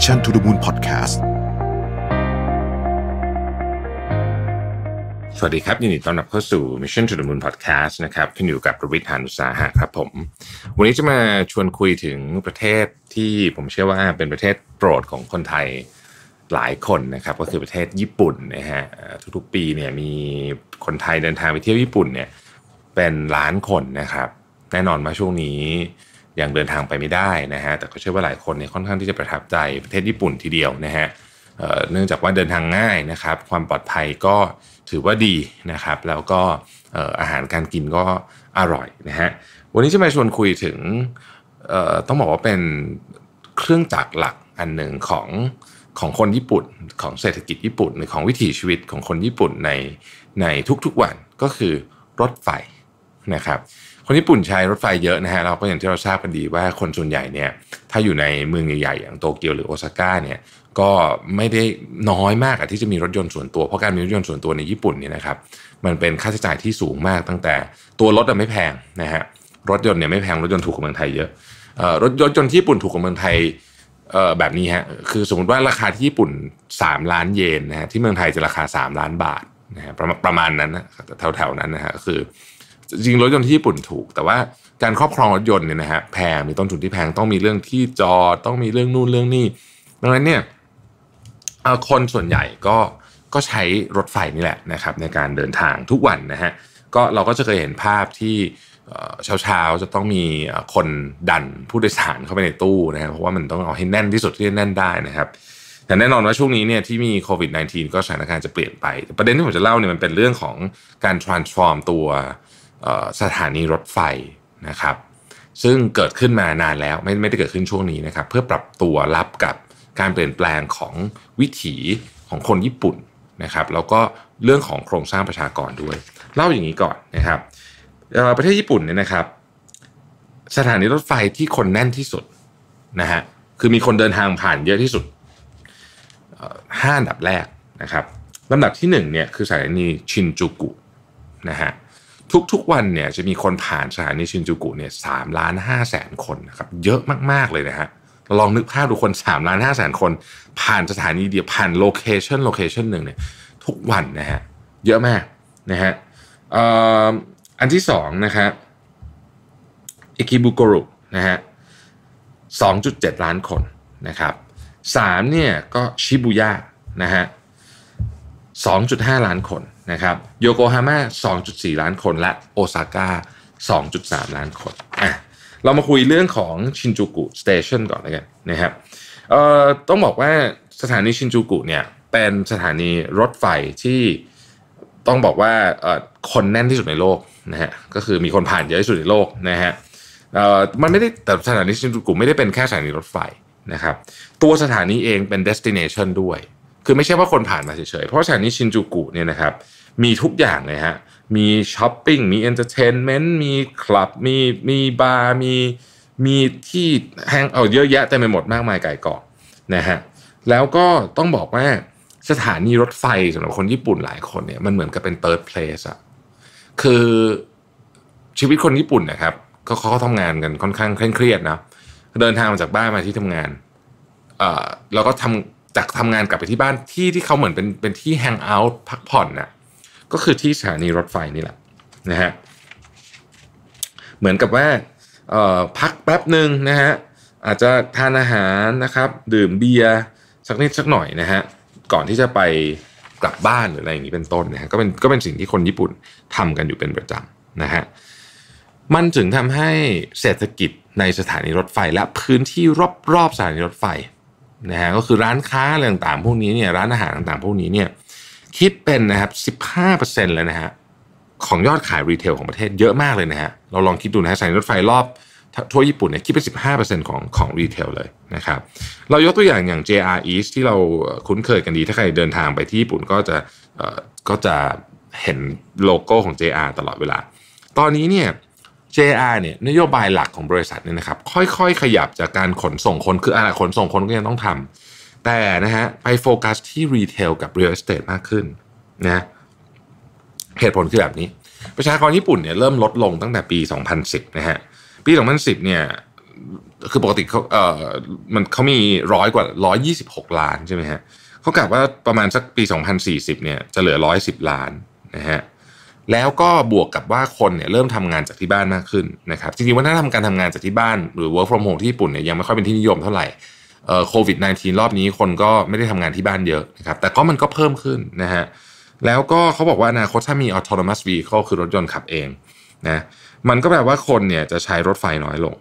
Mission to the Moon Podcast สวัสดีครับยินดีต้อนรับเข้าสู่ Mission to the Moon Podcast นะครับขึ้นอยู่กับประวิทยานุสาหะ ครับผม วันนี้จะมาชวนคุยถึงประเทศที่ผมเชื่อว่าเป็นประเทศโปรดของคนไทยหลายคนนะครับ ก็คือประเทศญี่ปุ่นนะฮะทุกๆปีเนี่ยมีคนไทยเดินทางไปเที่ยวญี่ปุ่นเนี่ย เป็นล้านคนนะครับ แน่นอนมาช่วงนี้ยังเดินทางไปไม่ได้นะฮะ แต่ก็เชื่อว่าหลายคนเนี่ยค่อนข้างที่จะประทับใจประเทศญี่ปุ่นทีเดียวนะฮะเนื่องจากว่าเดินทางง่ายนะครับ ความปลอดภัยก็ถือว่าดีนะครับ แล้วก็อาหารการกินก็อร่อยนะฮะ วันนี้จะมาชวนคุยถึงต้องบอกว่าเป็นเครื่องจักรหลักอันหนึ่งของของคนญี่ปุ่น ของเศรษฐกิจญี่ปุ่นหรือของวิถีชีวิตของคนญี่ปุ่นในในทุกๆวันก็คือรถไฟนะครับคนญี่ปุ่นใช้รถไฟเยอะนะฮะเราก็อย่างที่เราทราบกันดีว่าคนส่วนใหญ่เนี่ยถ้าอยู่ในเมืองใหญ่ๆอย่างโตเกียวหรือโอซาก้าเนี่ยก็ไม่ได้น้อยมากอะที่จะมีรถยนต์ส่วนตัวเพราะการมีรถยนต์ส่วนตัวในญี่ปุ่นเนี่ยนะครับมันเป็นค่าใช้จ่ายที่สูงมากตั้งแต่ตัวรถไม่แพงนะฮะรถยนต์เนี่ยไม่แพง รถยนต์ถูกกว่าเมืองไทยเยอะรถยนต์ี่ญี่ปุ่นถูกกว่าเมืองไทยแบบนี้ฮะคือสมมติว่าราคาที่ญี่ปุ่น 3 ล้านเยนนะฮะที่เมืองไทยจะราคา 3 ล้านบาทนะฮะประประมาณนั้นนะแถวๆนั้นนะฮะคือจริงรถยนต์ที่ญี่ปุ่นถูก แต่ว่าการครอบครองรถยนต์เนี่ยนะฮะแพงมีต้นทุนที่แพงต้องมีเรื่องที่จอดต้องมีเรื่องนู่นเรื่องนี่ดังนั้นเนี่ยคนส่วนใหญ่ก็ก็ใช้รถไฟนี่แหละนะครับ ในการเดินทางทุกวันนะฮะก็เราก็จะเคยเห็นภาพที่เช้าๆจะต้องมีคนดันผู้โดยสารเข้าไปในตู้นะครับเพราะว่ามันต้องเอาให้แน่นที่สุดที่จะแน่นได้นะครับแต่แน่นอนว่าช่วงนี้เนี่ยที่มีโควิด -19 ก็สถานการณ์จะเปลี่ยนไปประเด็นที่ผมจะเล่าเนี่ยมันเป็นเรื่องของการ transform ตัวสถานีรถไฟนะครับ ซึ่งเกิดขึ้นมานานแล้ว ไม่ไม่ได้เกิดขึ้นช่วงนี้นะครับ เพื่อปรับตัวรับกับการเปลี่ยนแปลงของวิถีของคนญี่ปุ่นนะครับ แล้วก็เรื่องของโครงสร้างประชากรด้วย เล่าอย่างนี้ก่อนนะครับประเทศญี่ปุ่นเนี่ยนะครับ สถานีรถไฟที่คนแน่นที่สุดนะฮะคือมีคนเดินทางผ่านเยอะที่สุดห้าอันดับแรกนะครับลำดับที่หนึ่งเนี่ยคือสถานีชินจูกุนะฮะทุกๆวันเนี่ยจะมีคนผ่านสถานีชินจูกุเนี่ยสามล้านห้าแสนคนนะครับ เยอะมากๆเลยนะฮะลองนึกภาพดูคน3ามล้านห้าแสนคน ผ่านสถานีเดียว ผ่านโลเคชันโลเคชันหนึ่งเนี่ยทุกวันนะฮะเยอะมากนะฮะอันที่สองนะฮะอิคิบุกกรุนะฮะสองจจุดเ็ดล้านคนนะครับสามเนี่ยก็ชิบุย่านะฮะ2.5 ล้านคนนะครับโยโกฮาม่า2.4 ล้านคนและโอซาก้า2.3 ล้านคนอ่ะเรามาคุยเรื่องของชินจูกุสเตชันก่อนเลยกันนะครับเอ่อต้องบอกว่าสถานีชินจูกุเนี่ยเป็นสถานีรถไฟที่ต้องบอกว่าคนแน่นที่สุดในโลกนะฮะก็คือมีคนผ่านเยอะที่สุดในโลกนะฮะเออ่มันไม่ได้แต่สถานีชินจูกุไม่ได้เป็นแค่สถานีรถไฟนะครับตัวสถานีเองเป็นเดสติเนชันด้วยคือไม่ใช่ว่าคนผ่านมาเฉยๆ เพราะสถานีชินจูกุเนี่ยนะครับมีทุกอย่างเลยฮะ มีช้อปปิ้ง มีเอนเตอร์เทนเมนต์ มีคลับ มี มีบาร์ มี มีที่แฮงเอาเยอะแยะเต็ไมไปหมดมากมายไก่กองนะฮะ แล้วก็ต้องบอกว่าสถานีรถไฟสำหรับคนญี่ปุ่นหลายคนเนี่ยมันเหมือนกับเป็นเติร์ดเพลสอะคือชีวิตคนญี่ปุ่นนะครับก็เขาทำงานกันค่อนข้างเคร่งเครียดนะเดินทางมาจากบ้านมาที่ทำงานเอ่อแล้วก็ทำจากทำงานกลับไปที่บ้านที่ที่เขาเหมือนเป็นเป็นที่แฮงเอาท์พักผ่อนน่ะก็คือที่สถานีรถไฟนี่แหละนะฮะเหมือนกับว่าพักแป๊บหนึ่งนะฮะอาจจะทานอาหารนะครับดื่มเบียร์สักนิดสักหน่อยนะฮะก่อนที่จะไปกลับบ้านหรืออะไรอย่างนี้เป็นต้นนะฮะก็เป็นก็เป็นสิ่งที่คนญี่ปุ่นทำกันอยู่เป็นประจำนะฮะมันถึงทำให้เศรษฐกิจในสถานีรถไฟและพื้นที่รอบๆสถานีรถไฟนะฮะก็คือร้านค้าอะไรต่างๆพวกนี้เนี่ยร้านอาหารต่างๆพวกนี้เนี่ยคิดเป็นนะครับ 15%เลยนะฮะของยอดขายรีเทลของประเทศเยอะมากเลยนะฮะเราลองคิดดูนะฮะสายรถไฟรอบทั่วญี่ปุ่นเนี่ยคิดเป็น 15%ของของรีเทลเลยนะครับ เรายกตัวอย่างอย่าง JR East ที่เราคุ้นเคยกันดีถ้าใครเดินทางไปที่ญี่ปุ่นก็จะก็จะเห็นโลโก้ของ JR ตลอดเวลา ตอนนี้เนี่ย JR เนี่ยนโยบายหลักของบริษัทเนี่ยนะครับค่อย ๆ ขยับจากการขนส่งคน คืออาขนส่งคนก็ยังต้องทำแต่นะฮะไปโฟกัสที่รีเทลกับรียลเอสเตทมากขึ้นนะเหตุผลคือแบบนี้ประชากรญี่ปุ่นเนี่ยเริ่มลดลงตั้งแต่ปี 2010 นะฮะปี 2010 เนี่ยคือปกติเขาเอ่อมันเขามีร้อยกว่า 126 ล้านใช่ไหมฮะเขากบว่าประมาณสักปี 2040 เนี่ยจะเหลือ 110 ล้านนะฮะแล้วก็บวกกับว่าคนเนี่ยเริ่มทำงานจากที่บ้านมากขึ้นนะครับจริงๆว่าถ้าทำการทำงานจากที่บ้านหรือ work from home ที่ญี่ปุ่นเนี่ยยังไม่ค่อยเป็นที่นิยมเท่าไหร่โควิด -19 รอบนี้คนก็ไม่ได้ทำงานที่บ้านเยอะนะครับ แต่ก็มันก็เพิ่มขึ้นนะฮะแล้วก็เขาบอกว่าอนาคตถ้ามี autonomous vehicle คือรถยนต์ขับเองนะมันก็แปลว่าคนเนี่ยจะใช้รถไฟน้อยลง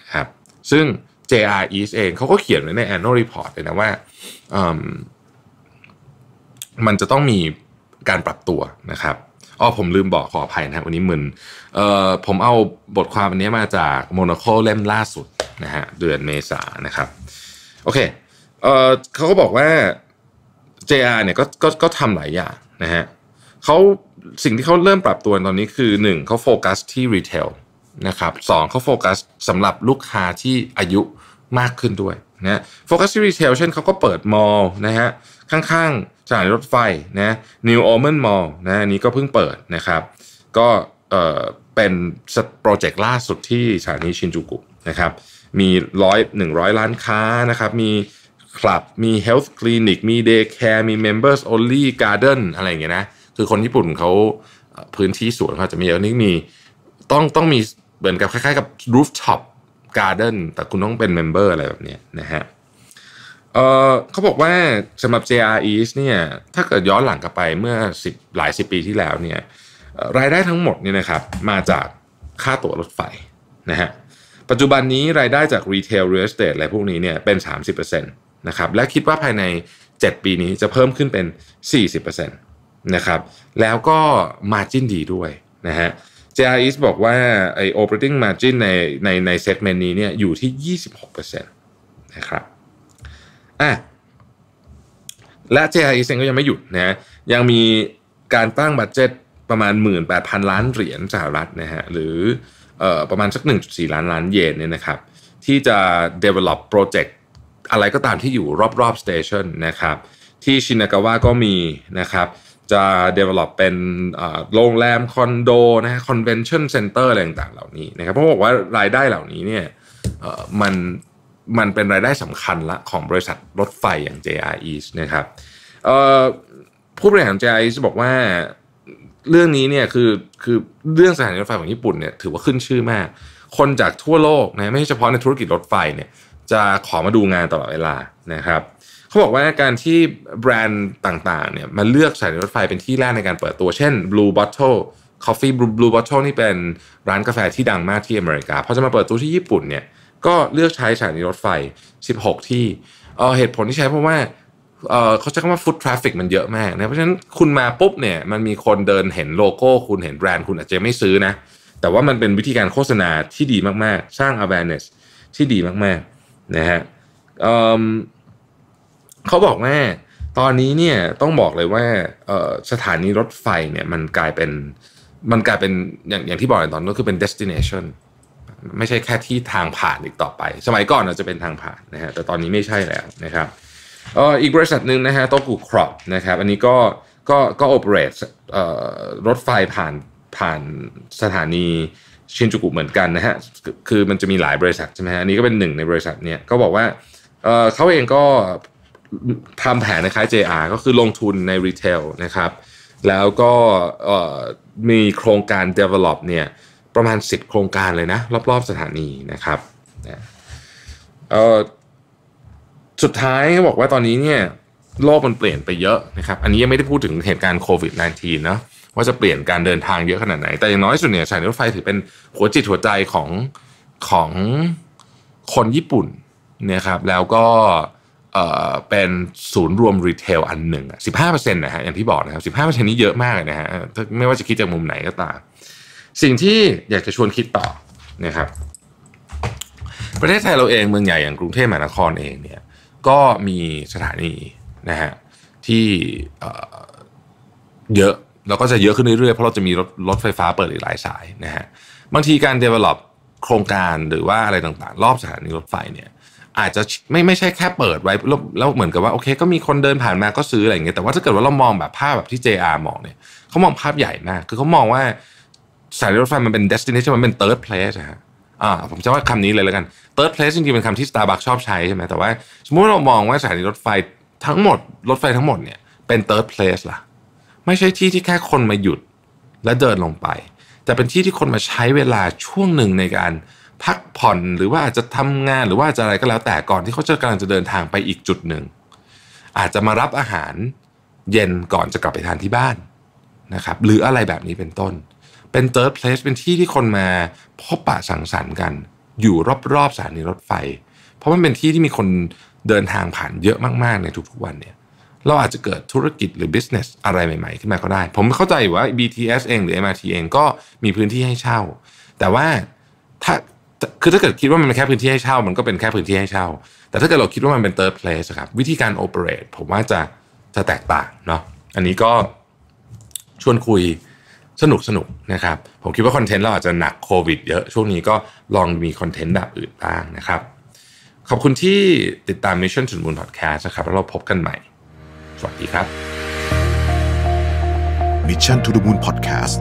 นะครับ ซึ่ง JR East เองเขาก็เขียนไว้ใน annual report เลยนะว่ามันจะต้องมีการปรับตัวนะครับอ๋อผมลืมบอกขออภัยนะวันนี้มึนเอ่อผมเอาบทความอันนี้มาจากโมโนโคเล่มล่าสุดนะฮะเดือนเมษานะครับ โอเคเอ่อเขาก็บอกว่า JR เนี่ยก็ก็ก็ทำหลายอย่างนะฮะเขาสิ่งที่เขาเริ่มปรับตัวตอนนี้คือ 1เขาโฟกัสที่รีเทลนะครับสองเขาโฟกัสสำหรับลูกค้าที่อายุมากขึ้นด้วยนะโฟกัสที่รีเทลเช่นเขาก็เปิดมอลล์นะฮะข้างสถานีรถไฟนะนิวโอเมนมอลนะอันนี้ก็เพิ่งเปิดนะครับ ก็เอ่อเป็นโปรเจกต์ล่าสุดที่สถานีชินจูกุนะครับ มีร้อยหนึ่งร้อยล้านค้านะครับ มีคลับ มีเฮลท์คลินิกมีเดย์แคร์มี m e m b e r ลลี่การ์เดนอะไรอย่างเงี้ยนะ คือคนญี่ปุ่นเขาพื้นที่สวนเขาจะมีเยอะนี่มีต้องต้องมีเหมือนกับคล้ายๆ กับรูฟท็อปการ์เดนแต่คุณต้องเป็นเมมเบอร์อะไรแบบนี้นะฮะเออเขาบอกว่าสำหรับ JR East เนี่ยถ้าเกิดย้อนหลังกลับไปเมื่อสิบหลายสิบปีที่แล้วเนี่ยรายได้ทั้งหมดเนี่ยนะครับมาจากค่าตั๋วรถไฟนะฮะปัจจุบันนี้รายได้จากรีเทลเรียลสเตทอะไรพวกนี้เนี่ยเป็น 30%นะครับและคิดว่าภายใน 7 ปีนี้จะเพิ่มขึ้นเป็น 40%นะครับแล้วก็มาจินดีด้วยนะฮะ JR East บอกว่าไอ operating margin ในในในเซกเมนต์นี้เนี่ยอยู่ที่ 26%นะครับอะและ JIS เองก็ยังไม่หยุดนะยังมีการตั้งบัตเจ็ตประมาณ 18,000 ล้านเหรียญสหรัฐนะฮะหรือประมาณสัก 1.4 ล้านล้านเยนเนี่ยนะครับที่จะ develop โปรเจกต์อะไรก็ตามที่อยู่รอบๆ station นะครับที่ชินากาวะก็มีนะครับจะ develop เป็นโรงแรมคอนโดนะฮะ convention center อะไรต่างๆเหล่านี้นะครับเพราะบอกว่ารายได้เหล่านี้เนี่ยมันมันเป็นรายได้สำคัญละ ของบริษัทรถไฟอย่าง JR East นะครับผู้บริหาร JR East บอกว่าเรื่องนี้เนี่ยคือคือ เรื่องสถานีรถไฟของญี่ปุ่นเนี่ยถือว่าขึ้นชื่อมาก คนจากทั่วโลกนะไม่ใช่เฉพาะในธุรกิจรถไฟเนี่ยจะขอมาดูงานตลอดเวลานะครับเขาบอกว่าการที่แบรนด์ต่างๆเนี่ยมาเลือกสถานีรถไฟเป็นที่แรกในการเปิดตัวเช่น Blue Bottle Coffee Blue Bottle นี่เป็นร้านกาแฟที่ดังมากที่อเมริกาพอจะมาเปิดตัวที่ญี่ปุ่นเนี่ยก็เลือกใช้สถานีรถไฟ 16 ที่เเหตุผลที่ใช้เพราะว่าเขาใช้คำว่าฟุตทราฟฟิกมันเยอะมากนะ เพราะฉะนั้นคุณมาปุ๊บเนี่ย มันมีคนเดินเห็นโลโก้ คุณเห็นแบรนด์คุณอาจจะไม่ซื้อนะ แต่ว่ามันเป็นวิธีการโฆษณาที่ดีมาก ๆ สร้าง awareness ที่ดีมาก ๆ นะฮะเเขาบอกว่าตอนนี้เนี่ยต้องบอกเลยว่าสถานีรถไฟเนี่ยมันกลายเป็น มันกลายเป็นอย่างอย่างที่บอกในตอนนั้นคือเป็น destination ไม่ใช่แค่ที่ทางผ่านอีกต่อไป สมัยก่อนอาจะเป็นทางผ่านนะฮะ แต่ตอนนี้ไม่ใช่แล้วนะครับออีกบริษัทหนึ่งนะฮะโตกุครอปนะครับ อันนี้ก็ก็ก็โอเปเรตรถไฟผ่านผ่านสถานีชินจูกุเหมือนกันนะฮะ คือมันจะมีหลายบริษัทใช่ไหมฮะอันนี้ก็เป็นหนึ่งในบริษัทเนี่ยก็บอกว่าเเขาเองก็ทำแผนคล้าย JR ก็คือลงทุนในรีเทลนะครับ แล้วก็มีโครงการ develop เนี่ยประมาณ 10 โครงการเลยนะ รอบ ๆสถานีนะครับสุดท้ายเขาบอกว่าตอนนี้เนี่ยโลกมันเปลี่ยนไปเยอะนะครับ อันนี้ยังไม่ได้พูดถึงเหตุการณ์โควิด -19 นะว่าจะเปลี่ยนการเดินทางเยอะขนาดไหน แต่อย่างน้อยสุดเนี่ย สายรถไฟถือเป็นหัวจิตหัวใจของของคนญี่ปุ่นนะครับแล้วก็เเป็นศูนย์รวมรีเทลอันหนึ่งสิบห้าเปอร์เซ็นต์นะฮะอย่างที่บอกนะครับสิบห้าเปอร์เซ็นต์นี้เยอะมากเลยนะฮะไม่ว่าจะคิดจากมุมไหนก็ตามสิ่งที่อยากจะชวนคิดต่อนะครับ ประเทศไทยเราเองเมืองใหญ่อย่างกรุงเทพมหานครเองเนี่ยก็มีสถานีนะฮะที่เยอะแล้วก็จะเยอะขึ้นเรื่อยๆเพราะเราจะมีรถรถไฟฟ้าเปิดอีกหลายสายนะฮะบางทีการ develop โครงการหรือว่าอะไรต่างๆ รอบสถานีรถไฟเนี่ย อาจจะไม่ไม่ใช่แค่เปิดไว้แล้วเหมือนกับว่าโอเค ก็มีคนเดินผ่านมาก็ซื้ออะไรอย่างเงี้ยแต่ว่าถ้าเกิดว่าเรามองแบบภาพแบบที่ JR มองเนี่ยเขามองภาพใหญ่มากคือเขามองว่าสายรถไฟมันเป็น destination มันเป็น third place ฮะ อ่าผมจะว่าคำนี้เลยแล้วกัน third place จริงๆเป็นคำที่ Starbucks ชอบใช้ใช่ไหมแต่ว่าสมมติเรามองว่าสายรถไฟทั้งหมด รถไฟทั้งหมดเนี่ยเป็น third place ล่ะไม่ใช่ที่ที่แค่คนมาหยุดและเดินลงไปแต่เป็นที่ที่คนมาใช้เวลาช่วงหนึ่งในการพักผ่อนหรือว่าอาจจะทำงานหรือว่าจะอะไรก็แล้วแต่ก่อนที่เขาจะกำลังจะเดินทางไปอีกจุดหนึ่ง อาจจะมารับอาหารเย็นก่อนจะกลับไปทานที่บ้านนะครับหรืออะไรแบบนี้เป็นต้นเป็น third place เป็นที่ที่คนมาพบปะสังสรรค์กัน อยู่รอบๆสถานีรถไฟ เพราะมันเป็นที่ที่มีคนเดินทางผ่านเยอะมากๆในทุกๆวันเนี่ยเราอาจจะเกิดธุรกิจหรือ business อะไรใหม่ๆ ขึ้นมาก็ได้ ผมเข้าใจว่า BTS เองหรือ MRT เองก็มีพื้นที่ให้เช่า แต่ว่าถ้าคือถ้าเกิดคิดว่ามันเป็นแค่พื้นที่ให้เช่า มันก็เป็นแค่พื้นที่ให้เช่าแต่ถ้าเกิดเราคิดว่ามันเป็น third place ครับวิธีการ operate ผมว่าจะจะแตกต่างเนาะอันนี้ก็ชวนคุยสนุกสนุกนะครับ ผมคิดว่าคอนเทนต์เราอาจจะหนักโควิดเยอะ ช่วงนี้ก็ลองมีคอนเทนต์แบบอื่นบ้างนะครับ ขอบคุณที่ติดตาม Mission to the Moon Podcast นะครับแล้วเราพบกันใหม่ สวัสดีครับ Mission to the Moon Podcast